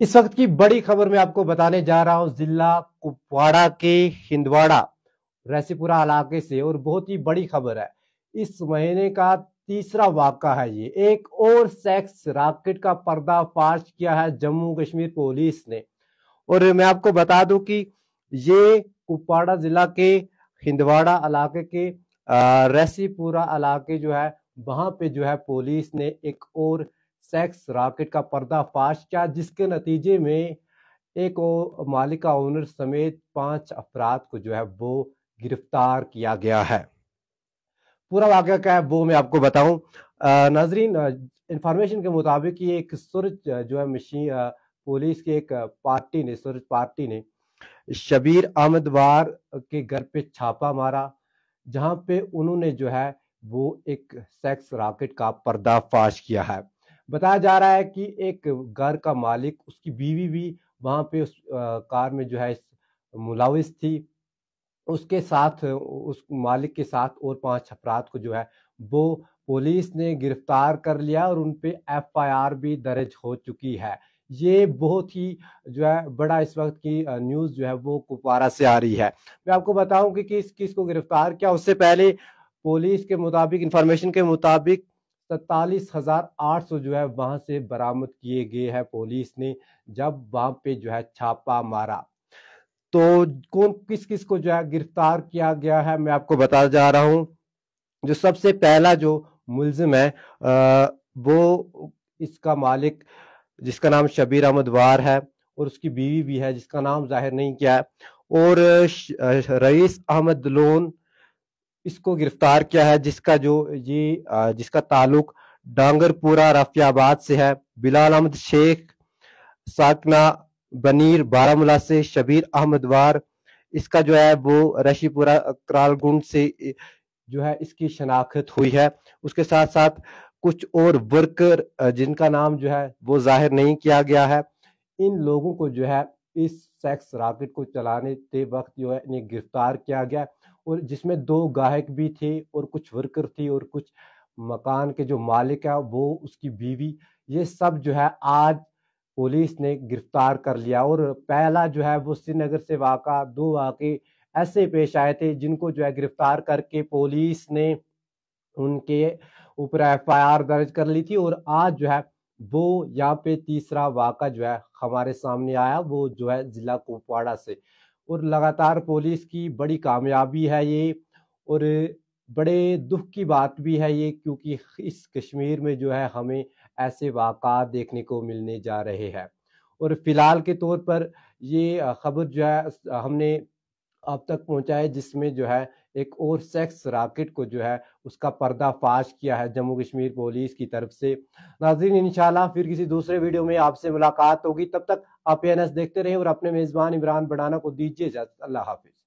इस वक्त की बड़ी खबर में आपको बताने जा रहा हूं जिला कुपवाड़ा के हिंदवाड़ा रैसीपुरा इलाके से और बहुत ही बड़ी खबर है इस महीने का तीसरा वाका है ये एक और सेक्स रॉकेट का पर्दाफाश किया है जम्मू कश्मीर पुलिस ने और मैं आपको बता दूं कि ये कुपवाड़ा जिला के हिंदवाड़ा इलाके के रैसीपुरा इलाके जो है वहां पे जो है पुलिस ने एक और सेक्स रॉकेट का पर्दाफाश किया जिसके नतीजे में एक मालिका ओनर समेत पांच अफराद को जो है वो गिरफ्तार किया गया है पूरा वाक्य क्या है वो मैं आपको बताऊं नाजरीन इंफॉर्मेशन के मुताबिक ये एक सुरज जो है मशीन पुलिस की एक पार्टी ने सुरज पार्टी ने शबीर अहमदवार के घर पे छापा मारा जहां पे उन्होंने जो है वो एक सेक्स रॉकेट का पर्दाफाश किया है बताया जा रहा है कि एक घर का मालिक उसकी बीवी भी वहाँ पे उस कार में जो है मुलाविस थी उसके साथ उस मालिक के साथ और पांच अपराध को जो है वो पुलिस ने गिरफ्तार कर लिया और उन पे एफआईआर भी दर्ज हो चुकी है ये बहुत ही जो है बड़ा इस वक्त की न्यूज़ जो है वो कुपवारा से आ रही है मैं आपको बताऊं कि किस किस को गिरफ्तार किया उससे पहले पुलिस के मुताबिक इंफॉर्मेशन के मुताबिक सैतालीस हज़ार आठ सौ जो है वहाँ से बरामद किए गए हैं पुलिस ने जब वहाँ पे जो है छापा मारा तो कौन किस किस को जो है गिरफ्तार किया गया है मैं आपको बता जा रहा हूँ जो सबसे पहला जो मुलजिम है आ, वो इसका मालिक जिसका नाम शबीर अहमद वार है और उसकी बीवी भी है जिसका नाम जाहिर नहीं किया है और रईस अहमद लोन इसको गिरफ्तार किया है जिसका जो ये जिसका ताल्लुक डांगरपुरा रफियाबाद से है बिलाल अहमद शेख साकना बनीर बारामूला से शबीर अहमदवार इसका जो है वो रशीपुरा करालगुंड से जो है इसकी शनाख्त हुई है उसके साथ साथ कुछ और वर्कर जिनका नाम जो है वो जाहिर नहीं किया गया है इन लोगों को जो है इस सेक्स राकेट को चलाने के वक्त जो है इन्हें गिरफ्तार किया गया और जिसमें दो गायक भी थे और कुछ वर्कर थे और कुछ मकान के जो मालिक है वो उसकी बीवी ये सब जो है आज पुलिस ने गिरफ्तार कर लिया और पहला जो है वो श्रीनगर से वाक़ा दो वाक़े ऐसे पेश आए थे जिनको जो है गिरफ्तार करके पुलिस ने उनके ऊपर एफ आई आर दर्ज कर ली थी और आज जो है वो यहाँ पे तीसरा वाक़ा जो है हमारे सामने आया वो जो है ज़िला कुपवाड़ा से और लगातार पुलिस की बड़ी कामयाबी है ये और बड़े दुख की बात भी है ये क्योंकि इस कश्मीर में जो है हमें ऐसे वाक़ देखने को मिलने जा रहे हैं और फ़िलहाल के तौर पर ये ख़बर जो है हमने अब तक पहुंचाए जिसमें जो है एक और सेक्स राकेट को जो है उसका पर्दाफाश किया है जम्मू कश्मीर पुलिस की तरफ से नाजरीन इनशाला फिर किसी दूसरे वीडियो में आपसे मुलाकात होगी तब तक आप एन देखते रहें और अपने मेज़बान इमरान बनाना को दीजिए इजाज़त अल्लाह हाफिज